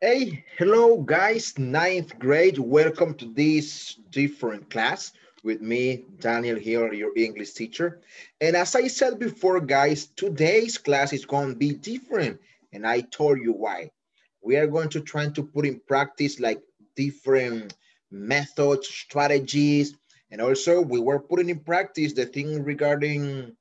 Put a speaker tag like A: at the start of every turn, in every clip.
A: Hey, hello guys, ninth grade. Welcome to this different class with me, Daniel here, your English teacher. And as I said before, guys, today's class is going to be different. And I told you why. We are going to try to put in practice like different methods, strategies, and also we were putting in practice the thing regarding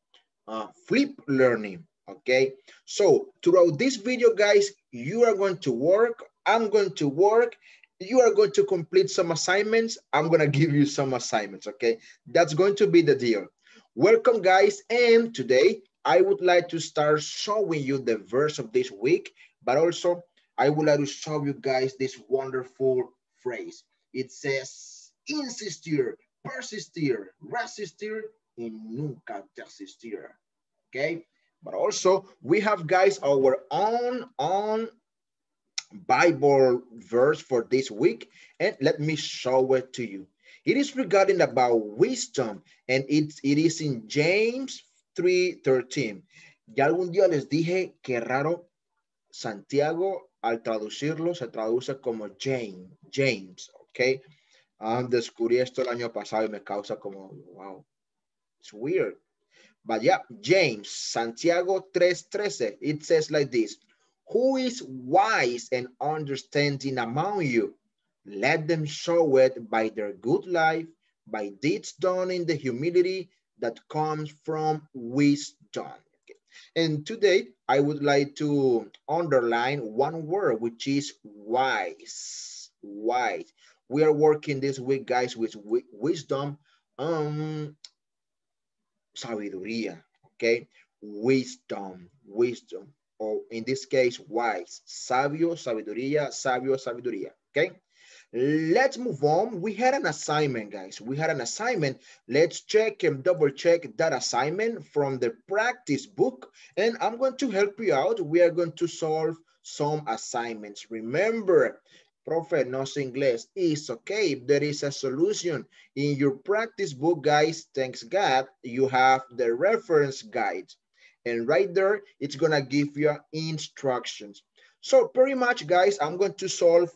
A: uh, flip learning, okay? So throughout this video, guys, you are going to work, I'm going to work, you are going to complete some assignments, I'm gonna give you some assignments, okay? That's going to be the deal. Welcome guys, and today I would like to start showing you the verse of this week, but also I would like to show you guys this wonderful phrase. It says, insistir, persistir, resistir, y nunca persistir." okay? but also we have guys our own own bible verse for this week and let me show it to you it is regarding about wisdom and it, it is in james 3:13 ya algún día les dije que raro santiago al traducirlo se traduce como james james okay um, descubrí esto el año pasado y me causa como wow it's weird but yeah, James, Santiago 3.13, it says like this, who is wise and understanding among you? Let them show it by their good life, by deeds done in the humility that comes from wisdom. Okay. And today, I would like to underline one word, which is wise. Wise. We are working this week, guys, with wisdom. Um, sabiduría, okay? Wisdom, wisdom, or in this case, wise, sabio, sabiduría, sabio, sabiduría, okay? Let's move on. We had an assignment, guys. We had an assignment. Let's check and double check that assignment from the practice book. And I'm going to help you out. We are going to solve some assignments. Remember, Profe knows English. It's okay. If there is a solution in your practice book, guys, thanks God, you have the reference guide. And right there, it's gonna give you instructions. So pretty much, guys, I'm going to solve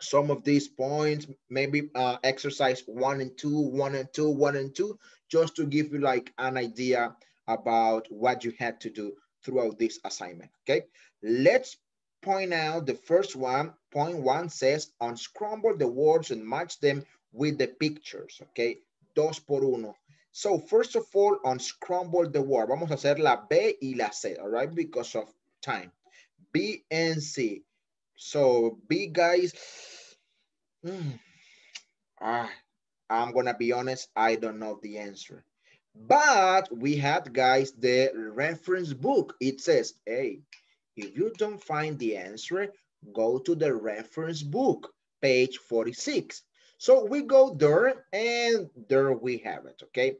A: some of these points, maybe uh, exercise one and two, one and two, one and two, just to give you like an idea about what you had to do throughout this assignment, okay? Let's point out the first one point one says unscramble the words and match them with the pictures, okay? Dos por uno. So first of all, unscramble the word. Vamos a hacer la B y la C, all right? Because of time. B and C. So B guys, mm, ah, I'm gonna be honest, I don't know the answer. But we had guys, the reference book. It says, hey, if you don't find the answer, go to the reference book, page 46. So we go there and there we have it, okay?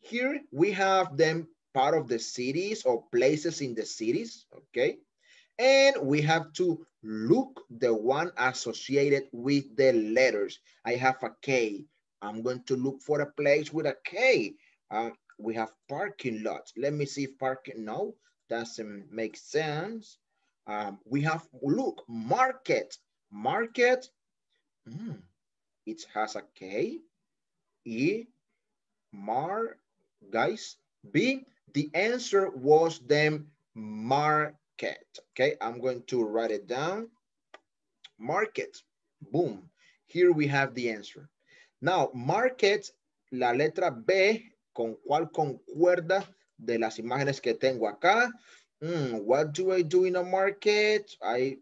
A: Here we have them part of the cities or places in the cities, okay? And we have to look the one associated with the letters. I have a K. I'm going to look for a place with a K. Uh, we have parking lots. Let me see if parking, no, doesn't make sense. Um, we have, look, market, market. Mm, it has a K, E, mar, guys, B. The answer was them market, okay? I'm going to write it down. Market, boom. Here we have the answer. Now, market, la letra B, ¿con cuál concuerda de las imágenes que tengo acá? Hmm, what do I do in a market? I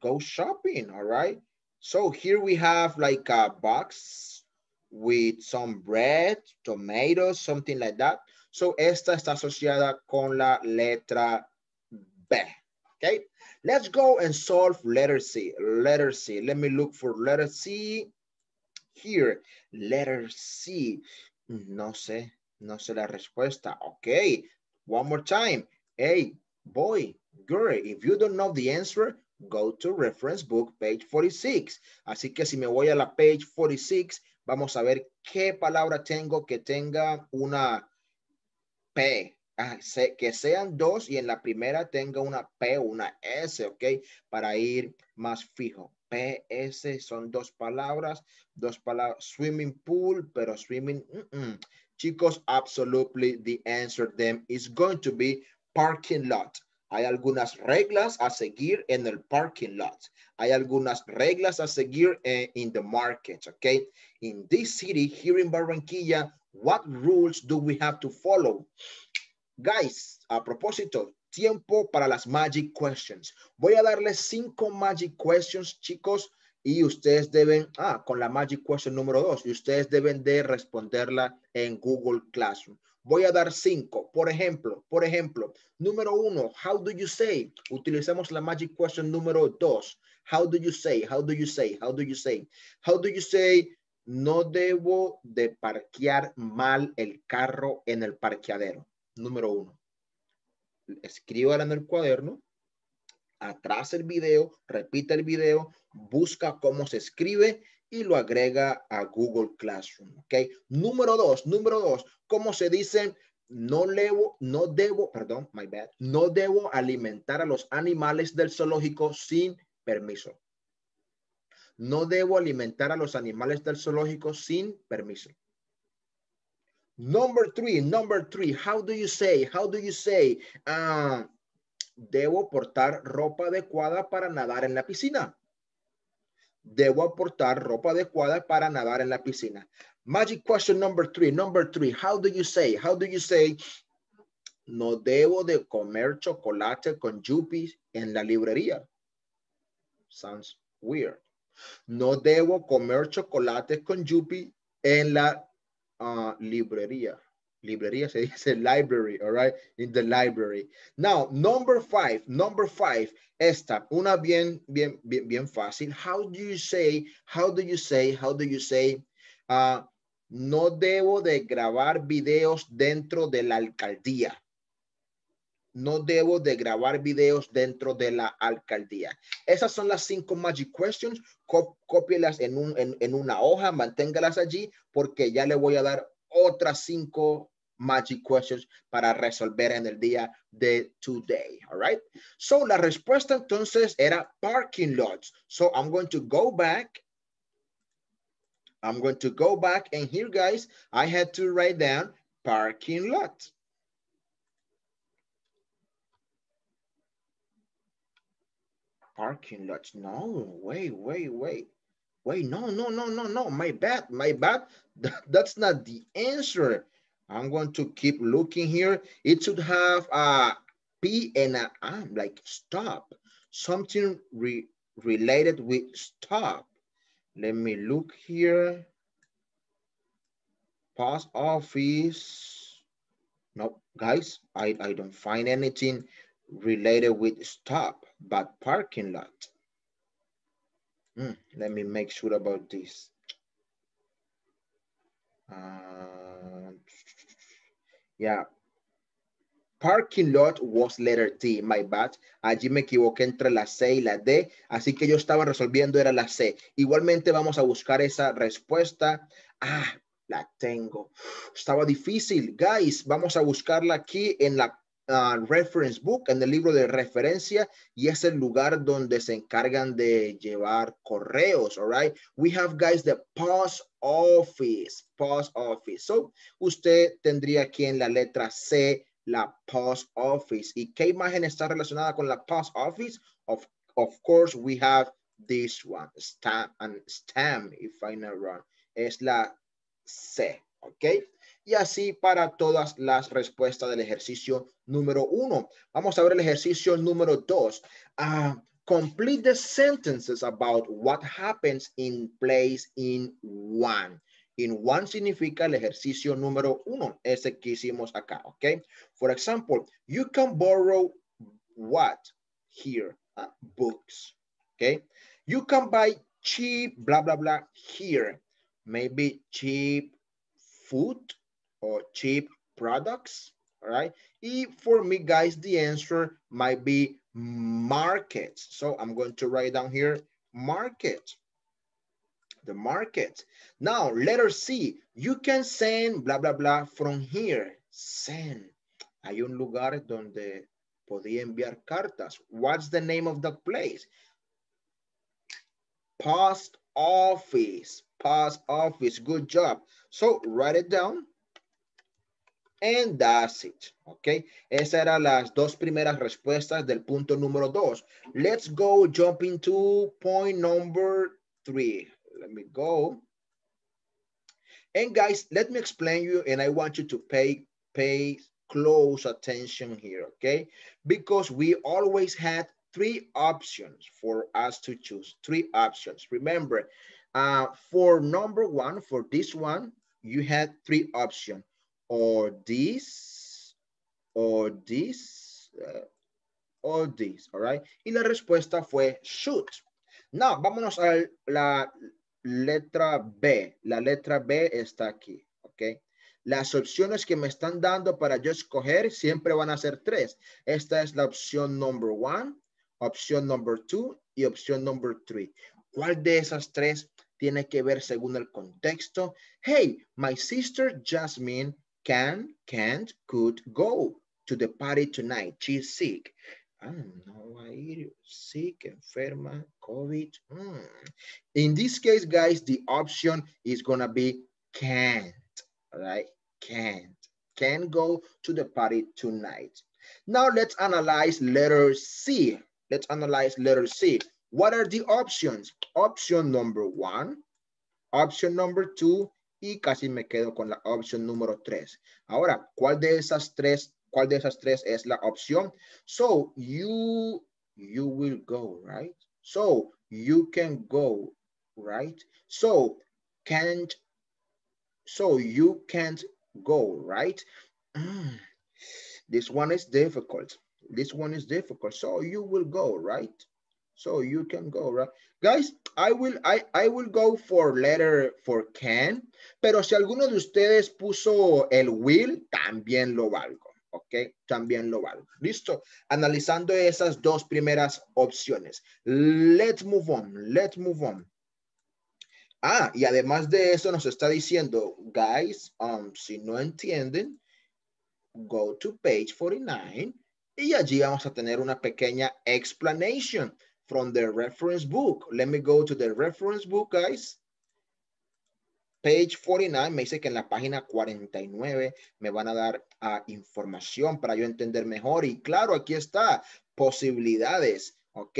A: go shopping, all right? So here we have like a box with some bread, tomatoes, something like that. So esta está asociada con la letra B, okay? Let's go and solve letter C, letter C. Let me look for letter C here, letter C. No sé, no sé la respuesta. Okay, one more time. Hey, boy, girl, if you don't know the answer, go to reference book page 46. Así que si me voy a la page 46, vamos a ver qué palabra tengo que tenga una P, ah, que sean dos y en la primera tenga una P, una S, ¿ok? Para ir más fijo. P, S son dos palabras, dos palabras, swimming pool, pero swimming, chicos, absolutely the answer them is going to be parking lot. Hay algunas reglas a seguir en el parking lot. Hay algunas reglas a seguir en eh, in the market, okay? In this city, here in Barranquilla, what rules do we have to follow? Guys, a propósito, tiempo para las magic questions. Voy a darles cinco magic questions, chicos, y ustedes deben, ah, con la magic question número dos, y ustedes deben de responderla en Google Classroom. Voy a dar cinco. Por ejemplo, por ejemplo, número uno, how do you say? Utilizamos la magic question número dos. How do you say? How do you say? How do you say? How do you say? No debo de parquear mal el carro en el parqueadero. Número uno. ahora en el cuaderno. Atrás el video, Repita el video, busca cómo se escribe y lo agrega a Google Classroom. ¿Ok? Número dos, número dos, ¿cómo se dice? No levo, no debo, perdón, my bad, no debo alimentar a los animales del zoológico sin permiso. No debo alimentar a los animales del zoológico sin permiso. Number three, number three, how do you say, how do you say, ah, debo portar ropa adecuada para nadar en la piscina. Debo aportar ropa adecuada para nadar en la piscina. Magic question number three. Number three. How do you say? How do you say? No debo de comer chocolate con yuppies en la librería. Sounds weird. No debo comer chocolate con yuppie en la ah, librería librería se dice library, all right? In the library. Now, number five, number five, esta, una bien, bien, bien, fácil. How do you say, how do you say, how do you say, uh, no debo de grabar videos dentro de la alcaldía. No debo de grabar videos dentro de la alcaldía. Esas son las cinco magic questions. Cópielas en, en, en una hoja, manténgalas allí porque ya le voy a dar otras cinco magic questions para resolver en el día de today, all right? So la respuesta entonces era parking lots. So I'm going to go back. I'm going to go back and here guys, I had to write down parking lot. Parking lots, no, wait, wait, wait. Wait, no, no, no, no, no, my bad, my bad. that's not the answer. I'm going to keep looking here. It should have a P and an am, like stop. Something re related with stop. Let me look here. Post office. No, guys, I, I don't find anything related with stop, but parking lot. Mm, let me make sure about this. Uh, Yeah. Parking lot was letter T, my bad. Allí me equivoqué entre la C y la D, así que yo estaba resolviendo era la C. Igualmente vamos a buscar esa respuesta. Ah, la tengo. Estaba difícil. Guys, vamos a buscarla aquí en la Reference Book, en el libro de referencia, y es el lugar donde se encargan de llevar correos, all right? We have guys the post office, post office. So, usted tendría aquí en la letra C la post office. ¿Y qué imagen está relacionada con la post office? Of, of course, we have this one, stamp and stamp, if I'm not wrong. Es la C, ¿ok? Y así para todas las respuestas del ejercicio número uno. Vamos a ver el ejercicio número dos. Ah, complete the sentences about what happens in place in one. In one significa el ejercicio número uno, ese que hicimos acá, ¿ok? For example, you can borrow what here? Ah, books, ¿ok? You can buy cheap, blah, blah, blah, here. Maybe cheap food or cheap products, right? If for me, guys, the answer might be markets. So I'm going to write down here, market, the market. Now, letter C, you can send blah, blah, blah from here, send. Hay un lugar donde podía enviar cartas. What's the name of the place? Post office, past office, good job. So write it down and that's it, okay? Esas eran las dos primeras respuestas del punto número dos. Let's go jump into point number three. Let me go. And guys, let me explain you and I want you to pay, pay close attention here, okay? Because we always had three options for us to choose, three options. Remember, uh, for number one, for this one, you had three options, or this, or this, uh, or this, all right? Y la respuesta fue shoot. Now, vámonos a la letra B. La letra B está aquí, ¿ok? Las opciones que me están dando para yo escoger siempre van a ser tres. Esta es la opción number one, opción number two y opción number three. ¿Cuál de esas tres tiene que ver según el contexto? Hey, my sister Jasmine can, can't, could go to the party tonight. She's sick. Ah, no va a ir, sick, enferma, COVID. Mm. In this case, guys, the option is gonna be can't, Right? right? Can't, can go to the party tonight. Now let's analyze letter C. Let's analyze letter C. What are the options? Option number one, option number two, y casi me quedo con la opción número tres. Ahora, ¿cuál de esas tres, cuál de esas tres es la opción? So, you, you will go, right? So, you can go, right? So, can't, so you can't go, right? Mm, this one is difficult. This one is difficult. So you will go, right? So you can go, right? Guys, I will, I, I will go for letter for can, pero si alguno de ustedes puso el will, también lo valgo, ¿ok? También lo valgo. Listo, analizando esas dos primeras opciones. Let's move on, let's move on. Ah, y además de eso nos está diciendo, guys, um, si no entienden, go to page 49 y allí vamos a tener una pequeña explanation from the reference book. Let me go to the reference book, guys. Page 49 me dice que en la página 49 me van a dar ah, información para yo entender mejor. Y claro, aquí está, posibilidades, ¿ok?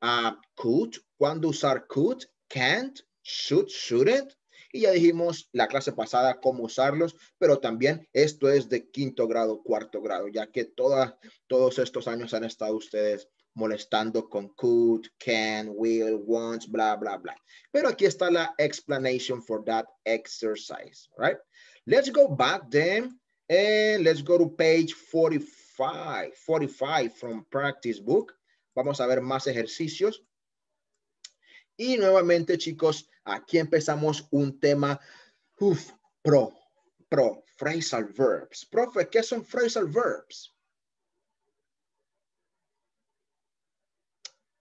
A: Ah, could, ¿cuándo usar could? Can't, should, shouldn't, y ya dijimos la clase pasada cómo usarlos, pero también esto es de quinto grado, cuarto grado, ya que todas todos estos años han estado ustedes molestando con could, can, will, wants, bla, bla, bla. Pero aquí está la explanation for that exercise, right? Let's go back then and let's go to page 45, 45 from practice book. Vamos a ver más ejercicios. Y nuevamente, chicos, aquí empezamos un tema, uf, pro, pro, phrasal verbs. Profe, ¿qué son phrasal verbs?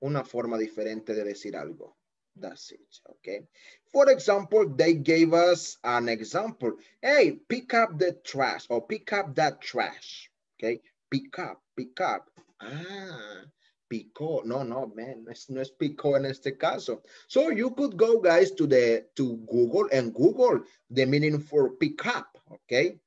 A: Una forma diferente de decir algo. That's it, okay? For example, they gave us an example. Hey, pick up the trash or pick up that trash, okay? Pick up, pick up. Ah, picó. No, no, man, no es, no picó en este caso. So you could go, guys, to the to Google and Google the meaning for pick up, okay?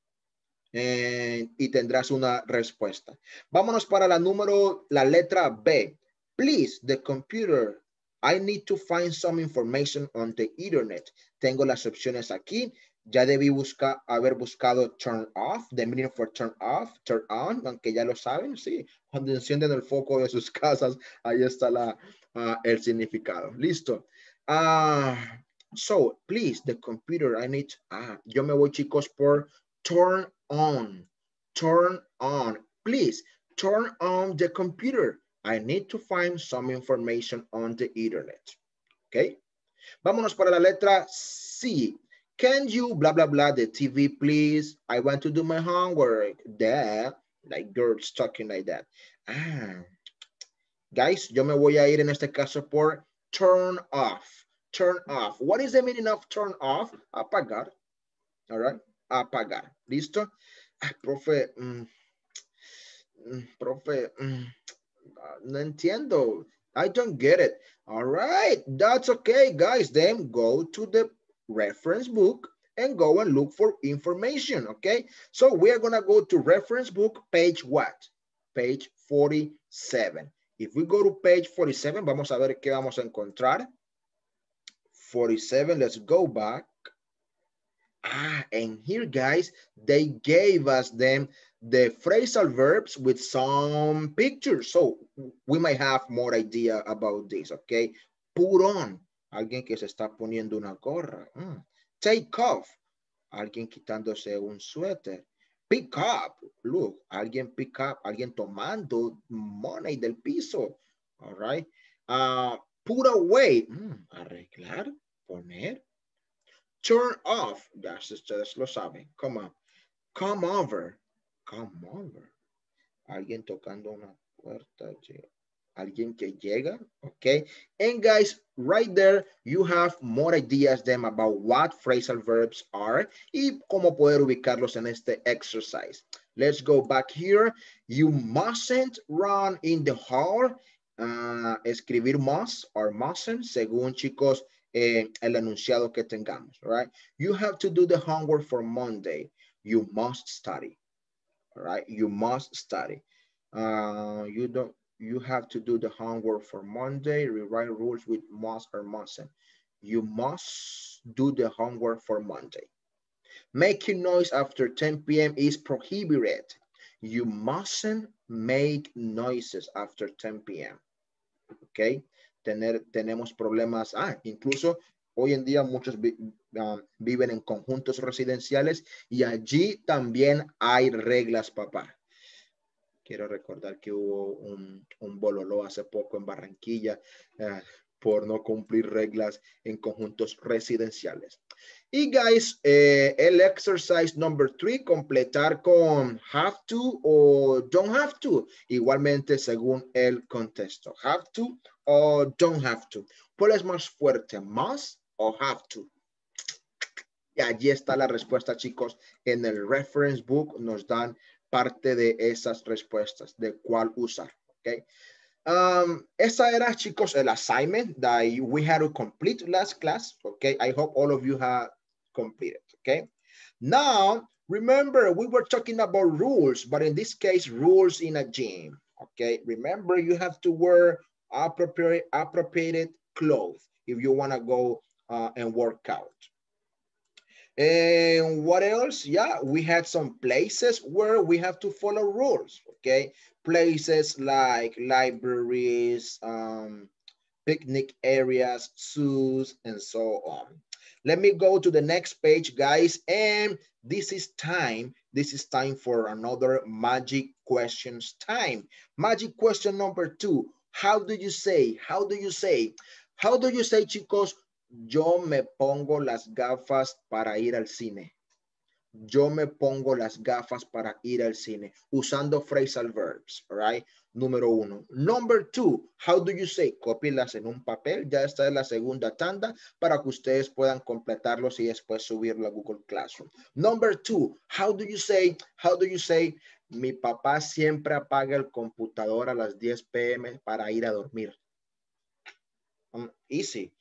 A: Eh, y tendrás una respuesta. Vámonos para la número, la letra B. Please, the computer, I need to find some information on the internet. Tengo las opciones aquí ya debí buscar, haber buscado turn off, the meaning for turn off, turn on, aunque ya lo saben, sí. Cuando encienden el foco de sus casas, ahí está la, ah, el significado. Listo. Ah, so, please, the computer, I need, ah, yo me voy chicos por turn on, turn on. Please, turn on the computer. I need to find some information on the internet. Okay. Vámonos para la letra C. Can you blah, blah, blah, the TV, please? I want to do my homework. There, like girls talking like that. Ah. Guys, yo me voy a ir en este caso por turn off. Turn off. What is the meaning of turn off? Apagar. All right. Apagar. ¿Listo? Ah, profe, mm, mm profe, mm, no entiendo. I don't get it. All right, that's okay, guys. Then go to the reference book and go and look for information, okay? So we are gonna go to reference book, page what? Page 47. If we go to page 47, vamos a ver qué vamos a encontrar. 47, let's go back. Ah, and here, guys, they gave us them the phrasal verbs with some pictures. So we might have more idea about this, okay? Put on, alguien que se está poniendo una gorra. Mm. Take off, alguien quitándose un suéter. Pick up, look, alguien pick up, alguien tomando money del piso. All right. Ah, put away, mm. arreglar, poner. Turn off, ya ustedes lo saben. Come on. Come over, come over. Alguien tocando una puerta. alguien que llega, okay? And guys, right there, you have more ideas than about what phrasal verbs are y cómo poder ubicarlos en este exercise. Let's go back here. You mustn't run in the hall. Uh, escribir must or mustn't, según chicos, eh, el enunciado que tengamos, right? You have to do the homework for Monday. You must study, right? You must study. Uh, you don't, you have to do the homework for Monday, rewrite rules with must or mustn't. You must do the homework for Monday. Making noise after 10 p.m. is prohibited. You mustn't make noises after 10 p.m. Okay? Tener, tenemos problemas, ah, incluso hoy en día muchos vi, um, viven en conjuntos residenciales y allí también hay reglas, papá. Quiero recordar que hubo un, bololo hace poco en Barranquilla eh, por no cumplir reglas en conjuntos residenciales. Y guys, eh, el exercise number three, completar con have to o don't have to, igualmente según el contexto. Have to o don't have to. ¿Cuál es más fuerte, must o have to? Y allí está la respuesta, chicos. En el reference book nos dan parte de esas respuestas, de cuál usar, okay? Um, esa era, chicos, el assignment that we had to complete last class, okay? I hope all of you have completed, okay? Now, remember, we were talking about rules, but in this case, rules in a gym, okay? Remember, you have to wear appropriate, appropriated clothes if you wanna go uh, and work out, and what else? Yeah, we had some places where we have to follow rules, okay? Places like libraries, um, picnic areas, zoos, and so on. Let me go to the next page, guys. And this is time. This is time for another magic questions time. Magic question number two. How do you say, how do you say, how do you say, chicos, yo me pongo las gafas para ir al cine. Yo me pongo las gafas para ir al cine usando phrasal verbs, right? Número uno. Number two, how do you say? Copilas en un papel. Ya está es la segunda tanda para que ustedes puedan completarlos y después subirlo a Google Classroom. Number two, how do you say? How do you say? Mi papá siempre apaga el computador a las 10 p.m. para ir a dormir. Mm, easy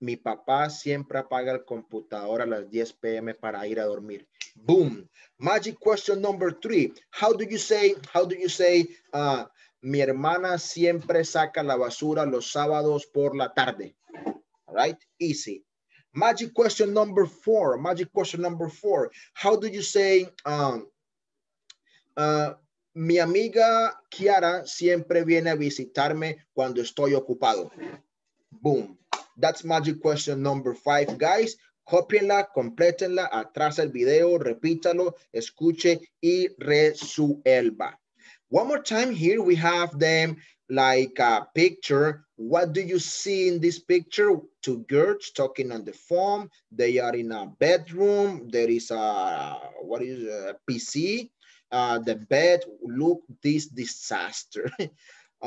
A: mi papá siempre apaga el computador a las 10 pm para ir a dormir. Boom. Magic question number three. How do you say, how do you say, ah, mi hermana siempre saca la basura los sábados por la tarde? All right? Easy. Magic question number four. Magic question number four. How do you say, um, ah, mi amiga Kiara siempre viene a visitarme cuando estoy ocupado? Boom. That's magic question number five, guys. Cópienla, complétenla, atrás el video, repítalo, escuche y resuelva. One more time here, we have them like a picture. What do you see in this picture? Two girls talking on the phone. They are in a bedroom. There is a, what is a PC? Uh, the bed, look, this disaster.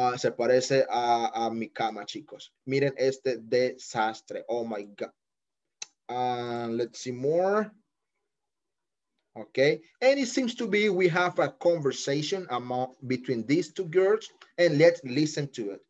A: Ah, se parece a, mi cama, chicos. Miren este desastre. Oh my God. Ah, let's see more. Okay. And it seems to be we have a conversation among, between these two girls and let's listen to it.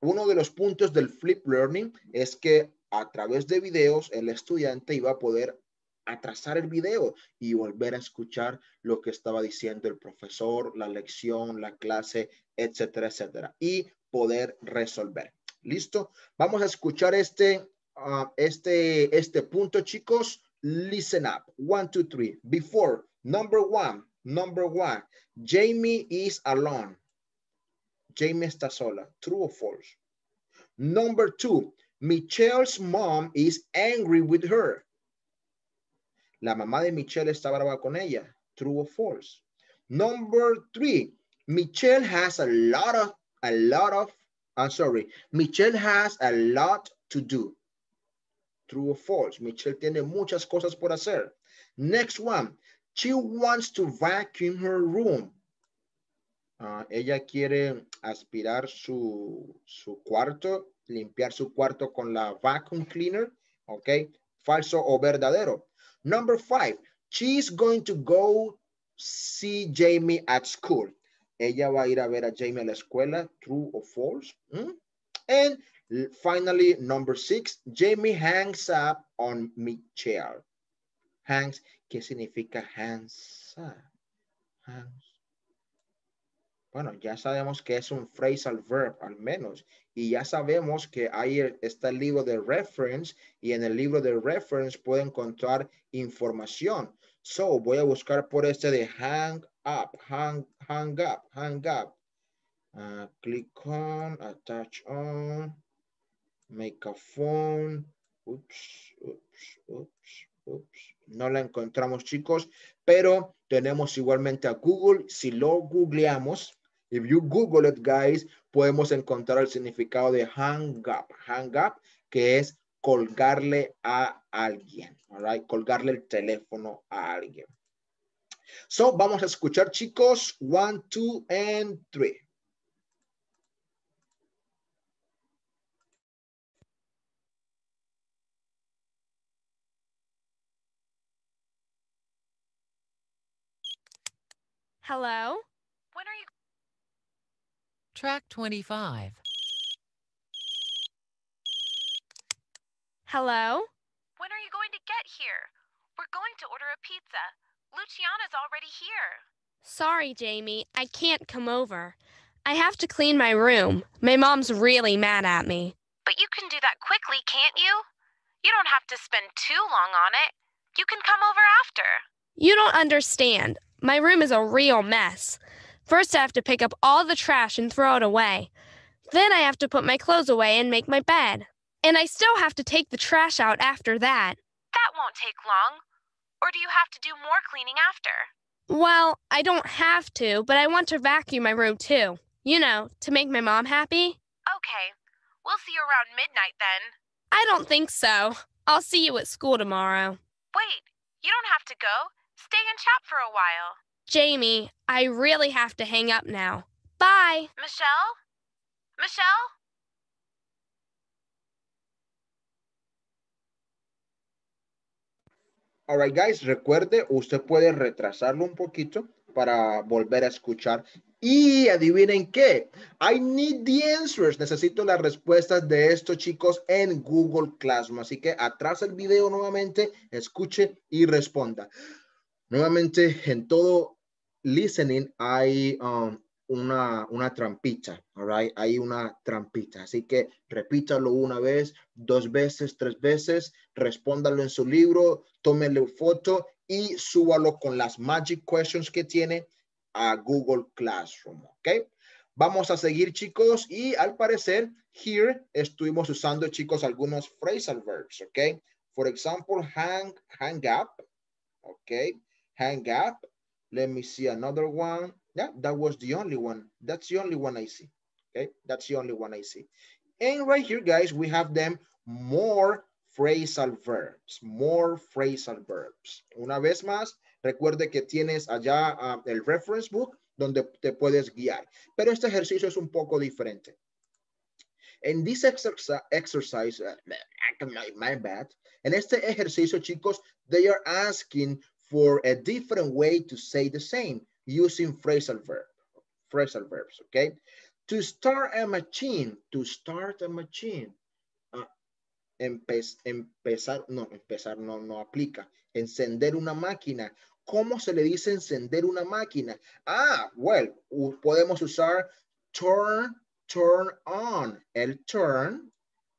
A: Uno de los puntos del flip learning es que a través de videos el estudiante iba a poder atrasar el video y volver a escuchar lo que estaba diciendo el profesor, la lección, la clase, etcétera, etcétera, y poder resolver. ¿Listo? Vamos a escuchar este, ah, este, este punto, chicos. Listen up. One, two, three. Before, number one, number one. Jamie is alone. Jamie está sola. True or false? Number two, Michelle's mom is angry with her. La mamá de Michelle está brava con ella. True or false. Number three, Michelle has a lot of, a lot of, I'm sorry, Michelle has a lot to do. True or false. Michelle tiene muchas cosas por hacer. Next one, she wants to vacuum her room. Ah, ella quiere aspirar su, su cuarto, limpiar su cuarto con la vacuum cleaner, ¿ok? Falso o verdadero. Number five, she's going to go see Jamie at school. Ella va a ir a ver a Jamie a la escuela, true or false. Mm? And finally, number six, Jamie hangs up on Michelle. Hangs, ¿qué significa hangs up? Hangs Bueno, ya sabemos que es un phrasal verb al menos y ya sabemos que ahí e, está el libro de reference y en el libro de reference puede encontrar información. So, voy a buscar por este de hang up, hang, hang up, hang up. Ah, click on, attach on, make a phone. Oops, oops, oops, oops. No la encontramos, chicos, pero tenemos igualmente a Google. Si lo googleamos, If you Google it, guys, podemos encontrar el significado de hang up. Hang up, que es colgarle a alguien, all right? Colgarle el teléfono a alguien. So, vamos a escuchar, chicos. One, two, and three. Hello? When are Track 25. Hello? When are you going to get here? We're going to order a pizza. Luciana's already here. Sorry, Jamie. I can't come over. I have to clean my room. My mom's really mad at me. But you can do that quickly, can't you? You don't have to spend too long on it. You can come over after. You don't understand. My room is a real mess. First, I have to pick up all the trash and throw it away. Then I have to put my clothes away and make my bed. And I still have to take the trash out after that. That won't take long. Or do you have to do more cleaning after? Well, I don't have to, but I want to vacuum my room too. You know, to make my mom happy. Okay. We'll see you around midnight then. I don't think so. I'll see you at school tomorrow. Wait, you don't have to go. Stay and chat for a while. Jamie, I really have to hang up now. Bye. Michelle? Michelle? All right, guys, recuerde, usted puede retrasarlo un poquito para volver a escuchar. Y adivinen qué, I need the answers. Necesito las respuestas de estos chicos en Google Classroom. Así que atrás el video nuevamente, escuche y responda. Nuevamente, en todo listening hay um, una, una trampita, right? Hay una trampita. Así que repítalo una vez, dos veces, tres veces, respóndalo en su libro, tómele foto y súbalo con las magic questions que tiene a Google Classroom, ¿ok? Vamos a seguir, chicos, y al parecer, here estuvimos usando, chicos, algunos phrasal verbs, ¿ok? For example, hang, hang up, ¿ok? Hang up, Let me see another one. Yeah, that was the only one. That's the only one I see. Okay, that's the only one I see. And right here, guys, we have them more phrasal verbs, more phrasal verbs. Una vez más, recuerde que tienes allá uh, el reference book donde te puedes guiar. Pero este ejercicio es un poco diferente. En this exercise, exercise uh, my bad. En este ejercicio, chicos, they are asking for a different way to say the same using phrasal verb, phrasal verbs, okay? To start a machine, to start a machine. Uh, ah, empe empezar, no, empezar no, no aplica. Encender una máquina. ¿Cómo se le dice encender una máquina? Ah, well, podemos usar turn, turn on. El turn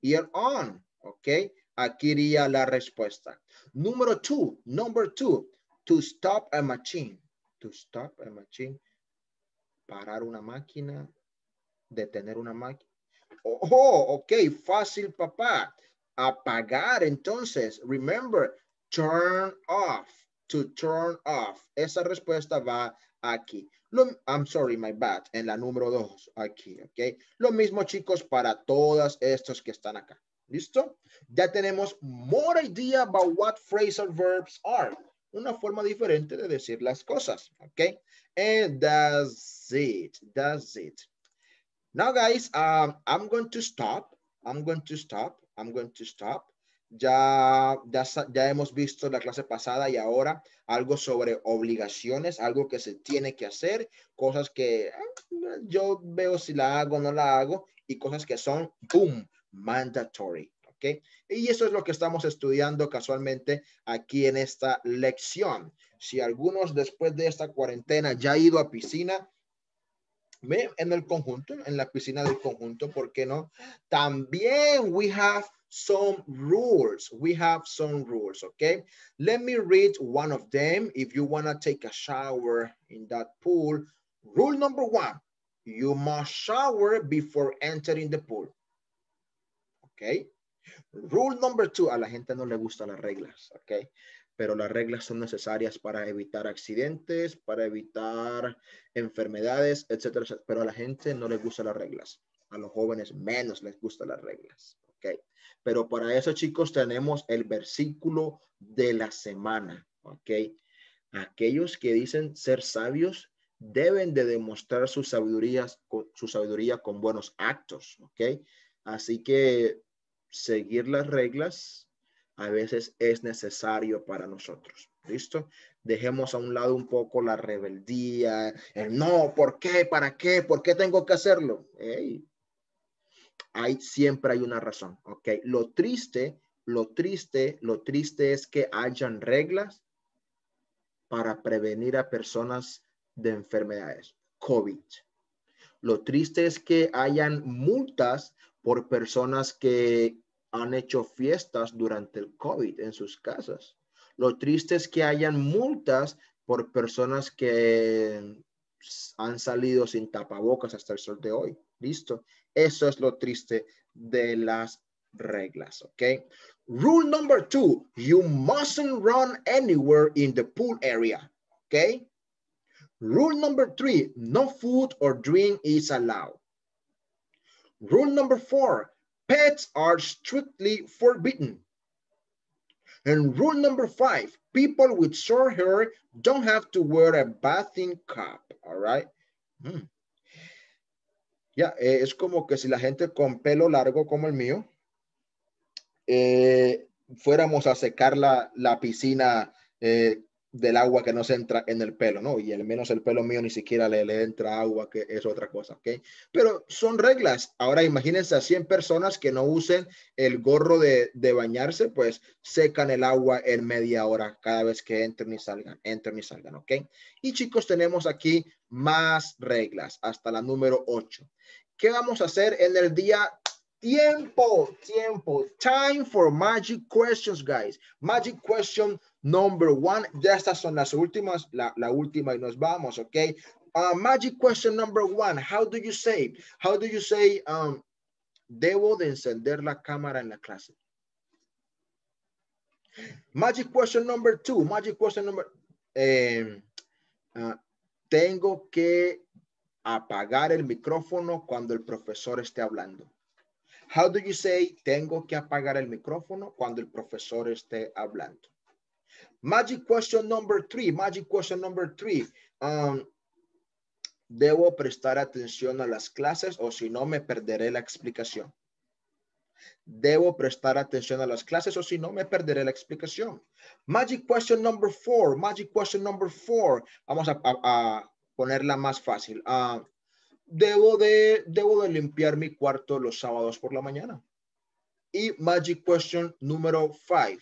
A: y el on, okay? Aquí iría la respuesta. Número two, number two, to stop a machine, to stop a machine, parar una máquina, detener una máquina. Oh, ok, fácil papá. Apagar entonces, remember, turn off, to turn off. Esa respuesta va aquí. I'm sorry, my bad, en la número dos, aquí, ok. Lo mismo chicos para todas estos que están acá. ¿Listo? Ya tenemos more idea about what phrasal verbs are una forma diferente de decir las cosas, ¿ok? And that's it, that's it. Now guys, um, I'm going to stop, I'm going to stop, I'm going to stop. Ya, ya, ya, hemos visto la clase pasada y ahora algo sobre obligaciones, algo que se tiene que hacer, cosas que eh, yo veo si la hago o no la hago y cosas que son, boom, mandatory. Y eso es lo que estamos estudiando casualmente aquí en esta lección. Si algunos después de esta cuarentena ya ha ido a piscina, en el conjunto, en la piscina del conjunto, ¿por qué no? También we have some rules. We have some rules, okay? Let me read one of them. If you want to take a shower in that pool, rule number one, you must shower before entering the pool, okay? Rule number two, a la gente no le gustan las reglas, ¿ok? Pero las reglas son necesarias para evitar accidentes, para evitar enfermedades, etcétera, Pero a la gente no le gustan las reglas. A los jóvenes menos les gustan las reglas, ¿ok? Pero para eso, chicos, tenemos el versículo de la semana, ¿ok? Aquellos que dicen ser sabios deben de demostrar su sabiduría, su sabiduría con buenos actos, ¿ok? Así que seguir las reglas a veces es necesario para nosotros. ¿Listo? Dejemos a un lado un poco la rebeldía, el no, ¿por qué? ¿Para qué? ¿Por qué tengo que hacerlo? Hay, siempre hay una razón, ¿ok? Lo triste, lo triste, lo triste es que hayan reglas para prevenir a personas de enfermedades, COVID. Lo triste es que hayan multas por personas que han hecho fiestas durante el COVID en sus casas. Lo triste es que hayan multas por personas que han salido sin tapabocas hasta el sol de hoy. Listo. Eso es lo triste de las reglas, ¿ok? Rule number two, you mustn't run anywhere in the pool area, ¿ok? Rule number three, no food or drink is allowed. Rule number four, Pets are strictly forbidden. And rule number five, people with short hair don't have to wear a bathing cap, all right? Mm. Ya, yeah, it's es como que si la gente con pelo largo como el mío, eh, fuéramos a secar la, la piscina eh, del agua que no se entra en el pelo, ¿no? Y al menos el pelo mío ni siquiera le, le entra agua, que es otra cosa, ¿ok? Pero son reglas. Ahora imagínense a 100 personas que no usen el gorro de, de bañarse, pues secan el agua en media hora cada vez que entren y salgan, entren y salgan, ¿ok? Y chicos, tenemos aquí más reglas, hasta la número 8. ¿Qué vamos a hacer en el día tiempo, tiempo. Time for magic questions, guys. Magic question Number one, ya estas son las últimas, la, última y nos vamos, ¿ok? Uh, magic question number one, how do you say, how do you say, um, debo de encender la cámara en la clase? Magic question number two, magic question number, em, uh, tengo que apagar el micrófono cuando el profesor esté hablando. How do you say, tengo que apagar el micrófono cuando el profesor esté hablando? Magic question number three, magic question number three. Um, debo prestar atención a las clases o si no me perderé la explicación. Debo prestar atención a las clases o si no me perderé la explicación. Magic question number four, magic question number four. Vamos a, ponerla más fácil. Ah, debo, de, debo de limpiar mi cuarto los sábados por la mañana. Y magic question número five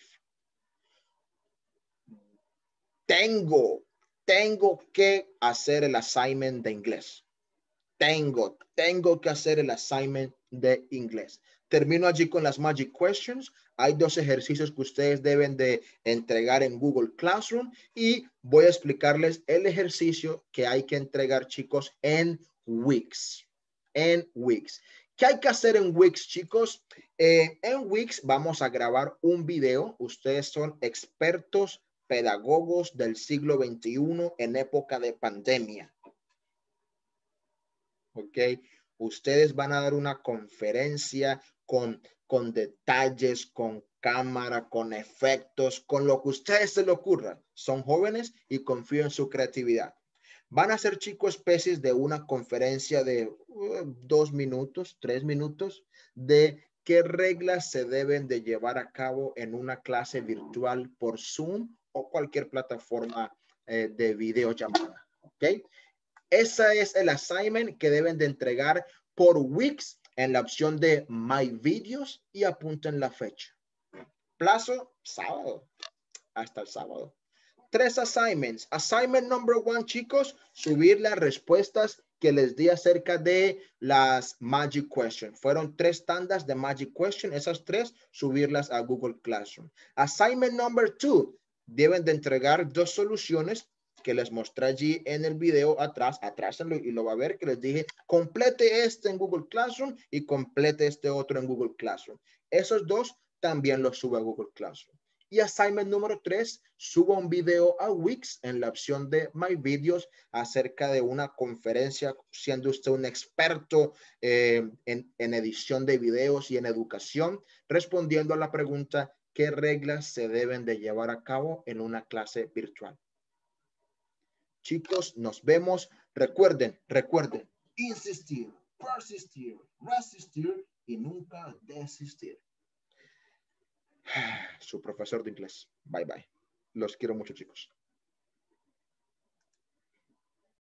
A: tengo, tengo que hacer el assignment de inglés. Tengo, tengo que hacer el assignment de inglés. Termino allí con las Magic Questions. Hay dos ejercicios que ustedes deben de entregar en Google Classroom y voy a explicarles el ejercicio que hay que entregar, chicos, en Wix. En Wix. ¿Qué hay que hacer en Wix, chicos? Eh, en Wix vamos a grabar un video. Ustedes son expertos pedagogos del siglo XXI en época de pandemia. ¿Ok? Ustedes van a dar una conferencia con, detalles, con cámara, con efectos, con lo que ustedes se le ocurra. Son jóvenes y confío en su creatividad. Van a ser chicos especies de una conferencia de uh, dos minutos, tres minutos, de qué reglas se deben de llevar a cabo en una clase virtual por Zoom o cualquier plataforma eh, de videollamada. ¿Ok? Ese es el assignment que deben de entregar por weeks en la opción de My Videos y apunten la fecha. Plazo, sábado, hasta el sábado. Tres assignments. Assignment number one, chicos, subir las respuestas que les di acerca de las Magic questions. Fueron tres tandas de Magic Question. Esas tres, subirlas a Google Classroom. Assignment number two, deben de entregar dos soluciones que les mostré allí en el video atrás, atrás y lo va a ver que les dije, complete este en Google Classroom y complete este otro en Google Classroom. Esos dos también los subo a Google Classroom. Y assignment número tres, suba un video a Wix en la opción de My Videos acerca de una conferencia, siendo usted un experto eh, en edición de videos y en educación, respondiendo a la pregunta, qué reglas se deben de llevar a cabo en una clase virtual. Chicos, nos vemos. Recuerden, recuerden, insistir, persistir, resistir y nunca desistir. Su profesor de inglés. Bye, bye. Los quiero mucho, chicos.